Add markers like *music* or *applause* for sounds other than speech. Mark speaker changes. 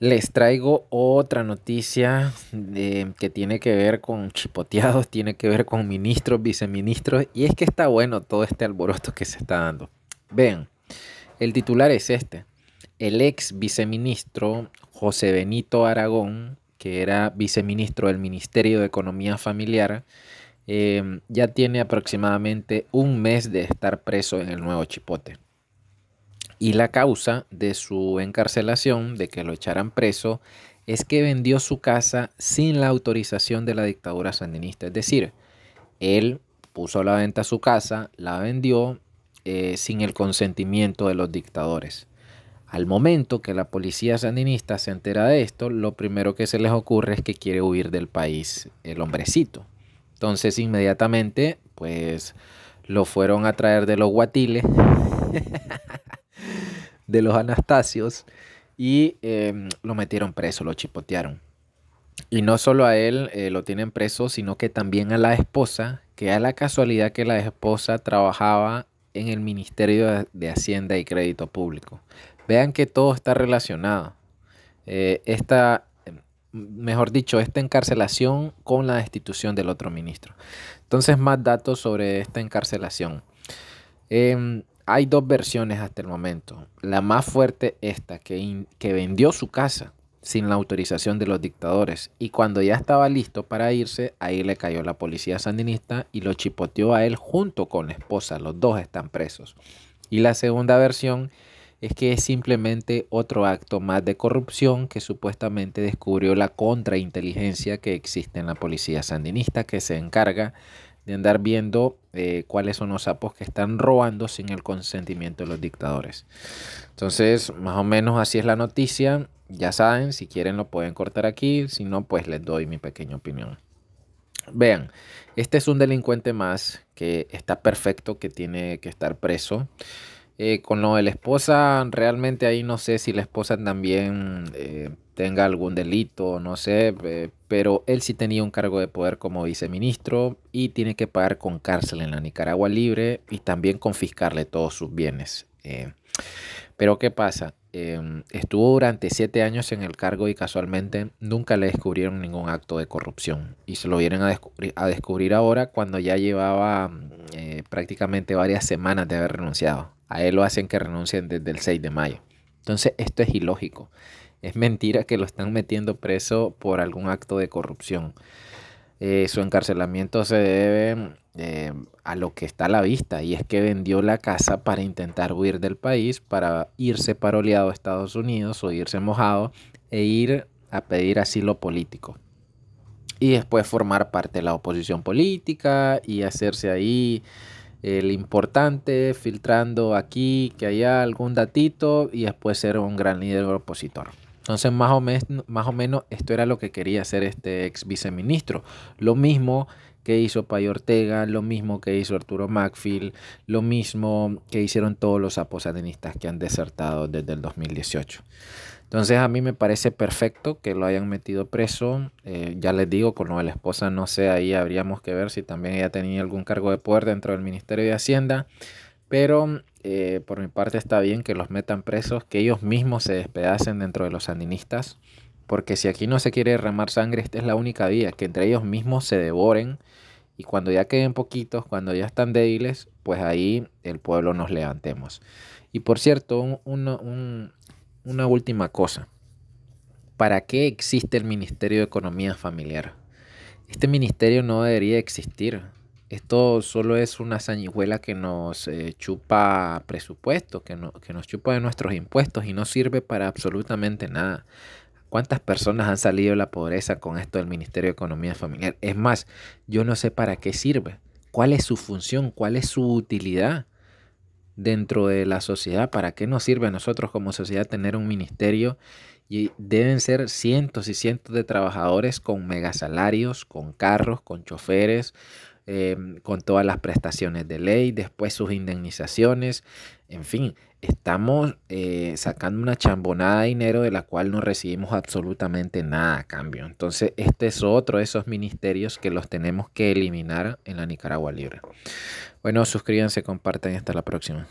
Speaker 1: Les traigo otra noticia que tiene que ver con chipoteados, *laughs* tiene que ver con ministros, viceministros, y es que está bueno todo este alboroto que se está dando. Vean, el titular es este. El ex viceministro José Benito Aragón, que era viceministro del Ministerio de Economía Familiar, eh, ya tiene aproximadamente un mes de estar preso en el nuevo chipote. Y la causa de su encarcelación, de que lo echaran preso, es que vendió su casa sin la autorización de la dictadura sandinista. Es decir, él puso a la venta su casa, la vendió eh, sin el consentimiento de los dictadores. Al momento que la policía sandinista se entera de esto, lo primero que se les ocurre es que quiere huir del país el hombrecito. Entonces inmediatamente, pues lo fueron a traer de los guatiles *laughs* de los Anastasios y em, lo metieron preso, lo chipotearon. Y no solo a él eh, lo tienen preso, sino que también a la esposa, que a la casualidad que la esposa trabajaba en el Ministerio de Hacienda y Crédito Público. Vean que todo está relacionado. Eh, esta, em, mejor dicho, esta encarcelación con la destitución del otro ministro. Entonces, más datos sobre esta encarcelación. Em, hay dos versiones hasta el momento. La más fuerte, esta, que, que vendió su casa sin la autorización de los dictadores. Y cuando ya estaba listo para irse, ahí le cayó la policía sandinista y lo chipoteó a él junto con la esposa. Los dos están presos. Y la segunda versión es que es simplemente otro acto más de corrupción que supuestamente descubrió la contrainteligencia que existe en la policía sandinista que se encarga de andar viendo eh, cuáles son los sapos que están robando sin el consentimiento de los dictadores. Entonces, más o menos así es la noticia. Ya saben, si quieren lo pueden cortar aquí, si no, pues les doy mi pequeña opinión. Vean, este es un delincuente más que está perfecto, que tiene que estar preso. Eh, con lo de la esposa, realmente ahí no sé si la esposa también... Eh, tenga algún delito, no sé, eh, pero él sí tenía un cargo de poder como viceministro y tiene que pagar con cárcel en la Nicaragua libre y también confiscarle todos sus bienes. Eh, pero ¿qué pasa? Em, estuvo durante siete años en el cargo y casualmente nunca le descubrieron ningún acto de corrupción. Y se lo vienen a, descubrir a descubrir ahora cuando ya llevaba eh, prácticamente varias semanas de haber renunciado. A él lo hacen que renuncien desde el 6 de mayo. Entonces esto es ilógico. Es mentira que lo están metiendo preso por algún acto de corrupción. Eh, su encarcelamiento se debe eh, a lo que está a la vista y es que vendió la casa para intentar huir del país, para irse paroleado a Estados Unidos o irse mojado e ir a pedir asilo político. Y después formar parte de la oposición política y hacerse ahí el importante, filtrando aquí, que haya algún datito y después ser un gran líder opositor. Entonces, más o, menos, más o menos, esto era lo que quería hacer este ex viceministro. Lo mismo que hizo Pay Ortega, lo mismo que hizo Arturo Macfield, lo mismo que hicieron todos los aposadenistas que han desertado desde el 2018. Entonces a mí me parece perfecto que lo hayan metido preso. Eh, ya les digo, con lo de la esposa no sé, ahí habríamos que ver si también ella tenía algún cargo de poder dentro del Ministerio de Hacienda. Pero eh, por mi parte está bien que los metan presos, que ellos mismos se despedacen dentro de los sandinistas, porque si aquí no se quiere derramar sangre, esta es la única vía, que entre ellos mismos se devoren y cuando ya queden poquitos, cuando ya están débiles, pues ahí el pueblo nos levantemos. Y por cierto, una última cosa. ¿Para qué existe el Ministerio de Economía Familiar? Este ministerio no debería existir esto solo es una sañihuela que nos eh, chupa presupuesto, que, que nos chupa de nuestros impuestos y no sirve para absolutamente nada. ¿Cuántas personas han salido de la pobreza con esto del Ministerio de Economía Familiar? Es más, yo no sé para qué sirve, cuál es su función, cuál es su utilidad dentro de la sociedad, para qué nos sirve a nosotros como sociedad tener un ministerio y deben ser cientos y cientos de trabajadores con megasalarios, con carros, con choferes, Em, con todas las prestaciones de ley, después sus indemnizaciones, en fin, estamos eh, sacando una chambonada de dinero de la cual no recibimos absolutamente nada a cambio. Entonces, este es otro de esos ministerios que los tenemos que eliminar en la Nicaragua Libre. Bueno, suscríbanse, compartan y hasta la próxima.